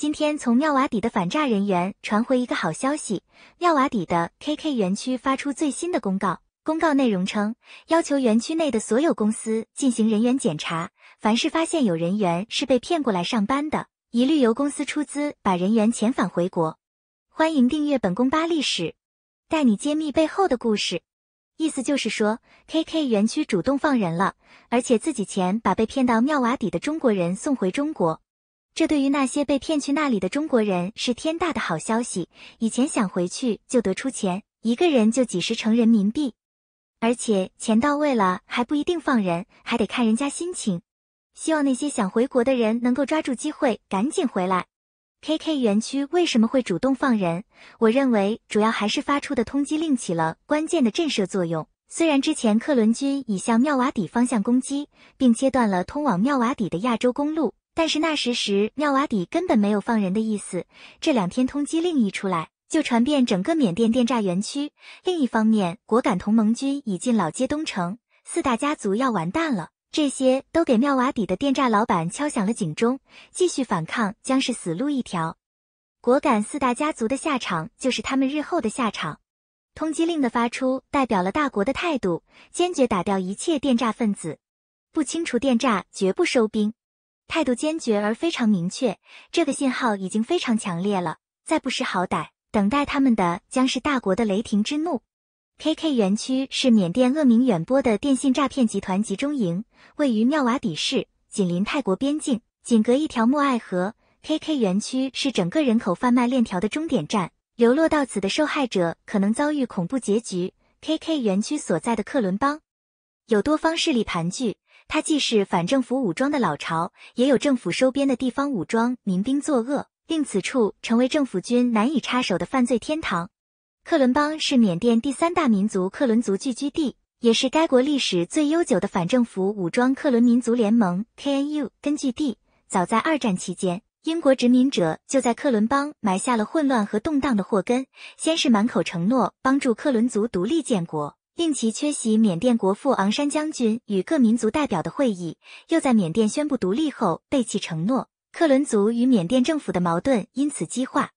今天从妙瓦底的反诈人员传回一个好消息，妙瓦底的 KK 园区发出最新的公告，公告内容称要求园区内的所有公司进行人员检查，凡是发现有人员是被骗过来上班的，一律由公司出资把人员遣返回国。欢迎订阅本公巴历史，带你揭秘背后的故事。意思就是说，KK 园区主动放人了，而且自己钱把被骗到妙瓦底的中国人送回中国。这对于那些被骗去那里的中国人是天大的好消息。以前想回去就得出钱，一个人就几十成人民币，而且钱到位了还不一定放人，还得看人家心情。希望那些想回国的人能够抓住机会，赶紧回来。KK 园区为什么会主动放人？我认为主要还是发出的通缉令起了关键的震慑作用。虽然之前克伦军已向妙瓦底方向攻击，并切断了通往妙瓦底的亚洲公路。但是那时，时妙瓦底根本没有放人的意思。这两天通缉令一出来，就传遍整个缅甸电诈园区。另一方面，果敢同盟军已进老街东城，四大家族要完蛋了。这些都给妙瓦底的电诈老板敲响了警钟，继续反抗将是死路一条。果敢四大家族的下场，就是他们日后的下场。通缉令的发出，代表了大国的态度，坚决打掉一切电诈分子，不清除电诈，绝不收兵。态度坚决而非常明确，这个信号已经非常强烈了。再不识好歹，等待他们的将是大国的雷霆之怒。KK 园区是缅甸恶名远播的电信诈骗集团集中营，位于妙瓦底市，紧邻泰国边境，仅隔一条莫爱河。KK 园区是整个人口贩卖链条的终点站，流落到此的受害者可能遭遇恐怖结局。KK 园区所在的克伦邦，有多方势力盘踞。它既是反政府武装的老巢，也有政府收编的地方武装民兵作恶，令此处成为政府军难以插手的犯罪天堂。克伦邦是缅甸第三大民族克伦族聚居地，也是该国历史最悠久的反政府武装克伦民族联盟 （KNU） 根据地。早在二战期间，英国殖民者就在克伦邦埋下了混乱和动荡的祸根，先是满口承诺帮助克伦族独立建国。令其缺席缅甸国父昂山将军与各民族代表的会议，又在缅甸宣布独立后背弃承诺，克伦族与缅甸政府的矛盾因此激化，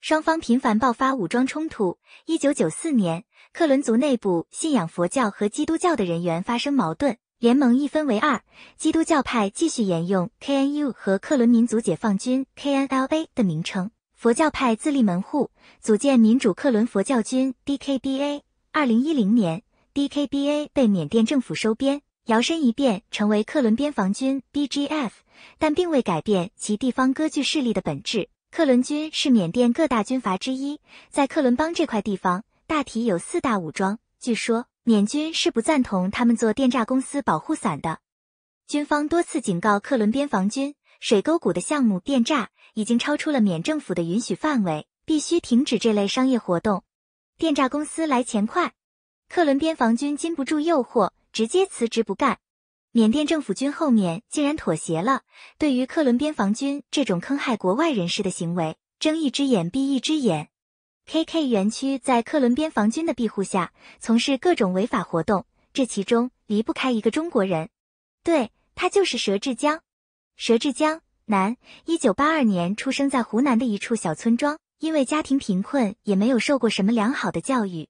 双方频繁爆发武装冲突。一九九四年，克伦族内部信仰佛教和基督教的人员发生矛盾，联盟一分为二，基督教派继续沿用 KNU 和克伦民族解放军 KNLA 的名称，佛教派自立门户，组建民主克伦佛教军 DKBA。二零一零年，DKBA 被缅甸政府收编，摇身一变成为克伦边防军 （BGF），但并未改变其地方割据势力的本质。克伦军是缅甸各大军阀之一，在克伦邦这块地方，大体有四大武装。据说，缅军是不赞同他们做电诈公司保护伞的。军方多次警告克伦边防军，水沟谷的项目电诈已经超出了缅政府的允许范围，必须停止这类商业活动。电诈公司来钱快，克伦边防军禁不住诱惑，直接辞职不干。缅甸政府军后面竟然妥协了，对于克伦边防军这种坑害国外人士的行为，睁一只眼闭一只眼。KK 园区在克伦边防军的庇护下，从事各种违法活动，这其中离不开一个中国人，对他就是佘志江。佘志江，男，一九八二年出生在湖南的一处小村庄。因为家庭贫困，也没有受过什么良好的教育，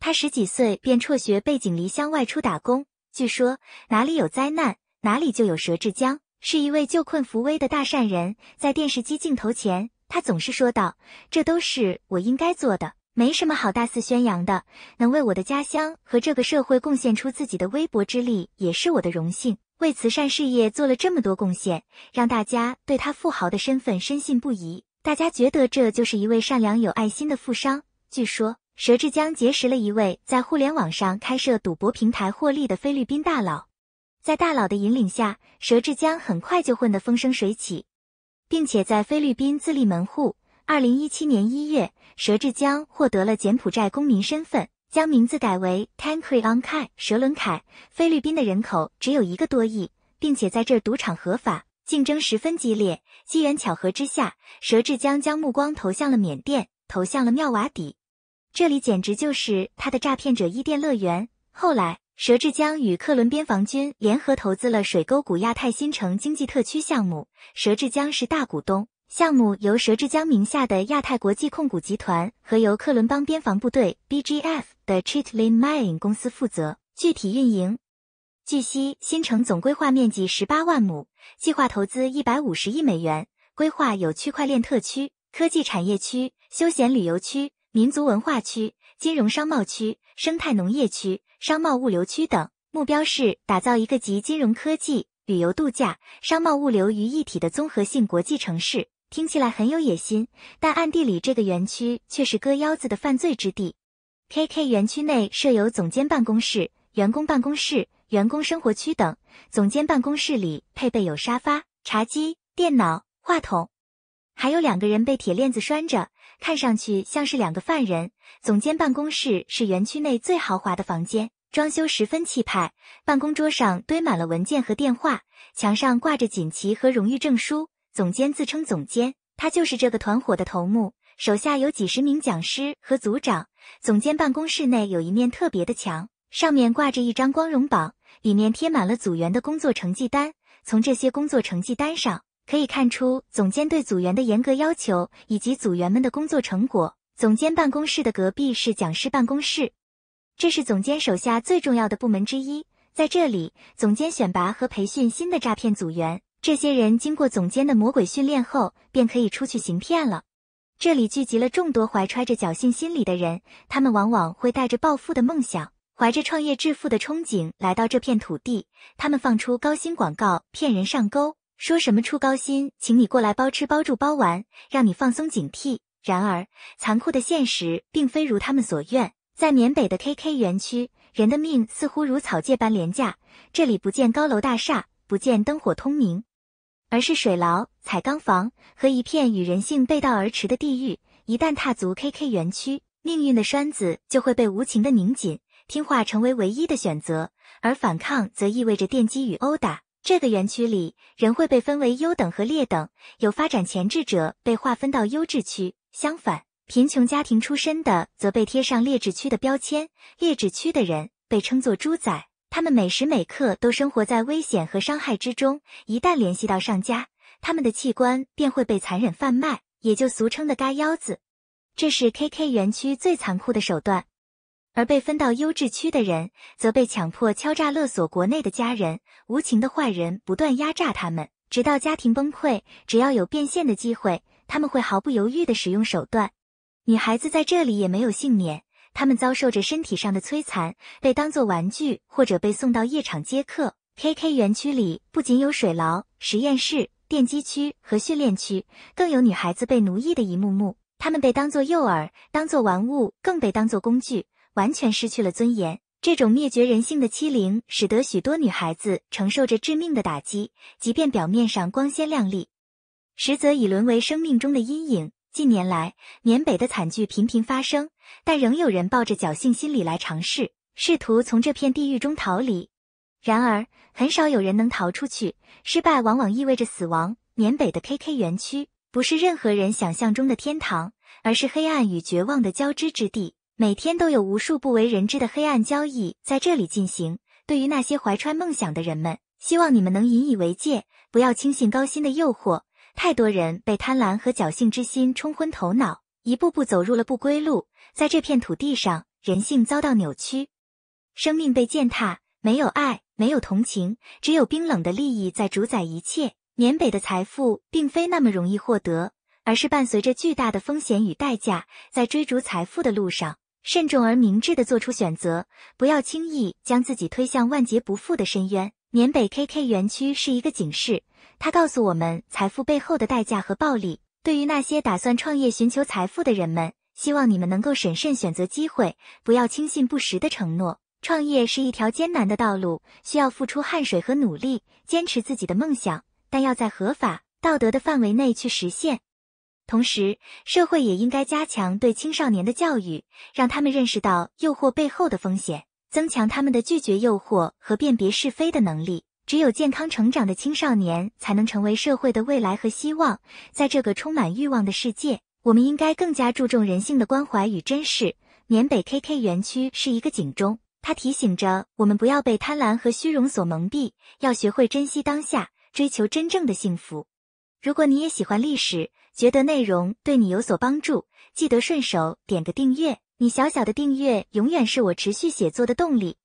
他十几岁便辍学，背井离乡外出打工。据说哪里有灾难，哪里就有蛇治江，是一位救困扶危的大善人。在电视机镜头前，他总是说道：“这都是我应该做的，没什么好大肆宣扬的。能为我的家乡和这个社会贡献出自己的微薄之力，也是我的荣幸。”为慈善事业做了这么多贡献，让大家对他富豪的身份深信不疑。大家觉得这就是一位善良有爱心的富商。据说，佘志江结识了一位在互联网上开设赌博平台获利的菲律宾大佬，在大佬的引领下，佘志江很快就混得风生水起，并且在菲律宾自立门户。二零一七年一月，佘志江获得了柬埔寨公民身份，将名字改为 Tan Kri Onkai 佘伦凯。菲律宾的人口只有一个多亿，并且在这赌场合法。竞争十分激烈，机缘巧合之下，蛇志江将目光投向了缅甸，投向了妙瓦底，这里简直就是他的诈骗者伊甸乐园。后来，蛇志江与克伦边防军联合投资了水沟谷亚太新城经济特区项目，蛇志江是大股东，项目由蛇志江名下的亚太国际控股集团和由克伦邦边防部队 BGF 的 Chitlin Mining 公司负责具体运营。据悉，新城总规划面积十八万亩，计划投资一百五十亿美元，规划有区块链特区、科技产业区、休闲旅游区、民族文化区、金融商贸区、生态农业区、商贸物流区等。目标是打造一个集金融科技、旅游度假、商贸物流于一体的综合性国际城市。听起来很有野心，但暗地里这个园区却是割腰子的犯罪之地。KK 园区内设有总监办公室、员工办公室。员工生活区等，总监办公室里配备有沙发、茶几、电脑、话筒，还有两个人被铁链子拴着，看上去像是两个犯人。总监办公室是园区内最豪华的房间，装修十分气派，办公桌上堆满了文件和电话，墙上挂着锦旗和荣誉证书。总监自称总监，他就是这个团伙的头目，手下有几十名讲师和组长。总监办公室内有一面特别的墙，上面挂着一张光荣榜。里面贴满了组员的工作成绩单，从这些工作成绩单上可以看出，总监对组员的严格要求以及组员们的工作成果。总监办公室的隔壁是讲师办公室，这是总监手下最重要的部门之一。在这里，总监选拔和培训新的诈骗组员，这些人经过总监的魔鬼训练后，便可以出去行骗了。这里聚集了众多怀揣着侥幸心理的人，他们往往会带着暴富的梦想。怀着创业致富的憧憬来到这片土地，他们放出高薪广告骗人上钩，说什么出高薪，请你过来包吃包住包玩，让你放松警惕。然而，残酷的现实并非如他们所愿。在缅北的 KK 园区，人的命似乎如草芥般廉价。这里不见高楼大厦，不见灯火通明，而是水牢、彩钢房和一片与人性背道而驰的地狱。一旦踏足 KK 园区，命运的栓子就会被无情的拧紧。听话成为唯一的选择，而反抗则意味着电击与殴打。这个园区里，人会被分为优等和劣等，有发展潜质者被划分到优质区，相反，贫穷家庭出身的则被贴上劣质区的标签。劣质区的人被称作猪仔，他们每时每刻都生活在危险和伤害之中。一旦联系到上家，他们的器官便会被残忍贩卖，也就俗称的“嘎腰子”。这是 KK 园区最残酷的手段。而被分到优质区的人，则被强迫敲诈勒索国内的家人，无情的坏人不断压榨他们，直到家庭崩溃。只要有变现的机会，他们会毫不犹豫地使用手段。女孩子在这里也没有幸免，她们遭受着身体上的摧残，被当做玩具，或者被送到夜场接客。KK 园区里不仅有水牢、实验室、电击区和训练区，更有女孩子被奴役的一幕幕。她们被当做诱饵，当做玩物，更被当做工具。完全失去了尊严，这种灭绝人性的欺凌，使得许多女孩子承受着致命的打击。即便表面上光鲜亮丽，实则已沦为生命中的阴影。近年来，缅北的惨剧频频发生，但仍有人抱着侥幸心理来尝试，试图从这片地狱中逃离。然而，很少有人能逃出去，失败往往意味着死亡。缅北的 K K 园区不是任何人想象中的天堂，而是黑暗与绝望的交织之地。每天都有无数不为人知的黑暗交易在这里进行。对于那些怀揣梦想的人们，希望你们能引以为戒，不要轻信高薪的诱惑。太多人被贪婪和侥幸之心冲昏头脑，一步步走入了不归路。在这片土地上，人性遭到扭曲，生命被践踏，没有爱，没有同情，只有冰冷的利益在主宰一切。缅北的财富并非那么容易获得，而是伴随着巨大的风险与代价。在追逐财富的路上，慎重而明智地做出选择，不要轻易将自己推向万劫不复的深渊。缅北 KK 园区是一个警示，它告诉我们财富背后的代价和暴利。对于那些打算创业寻求财富的人们，希望你们能够审慎选择机会，不要轻信不实的承诺。创业是一条艰难的道路，需要付出汗水和努力，坚持自己的梦想，但要在合法道德的范围内去实现。同时，社会也应该加强对青少年的教育，让他们认识到诱惑背后的风险，增强他们的拒绝诱惑和辨别是非的能力。只有健康成长的青少年，才能成为社会的未来和希望。在这个充满欲望的世界，我们应该更加注重人性的关怀与珍视。缅北 KK 园区是一个警钟，它提醒着我们不要被贪婪和虚荣所蒙蔽，要学会珍惜当下，追求真正的幸福。如果你也喜欢历史，觉得内容对你有所帮助，记得顺手点个订阅。你小小的订阅，永远是我持续写作的动力。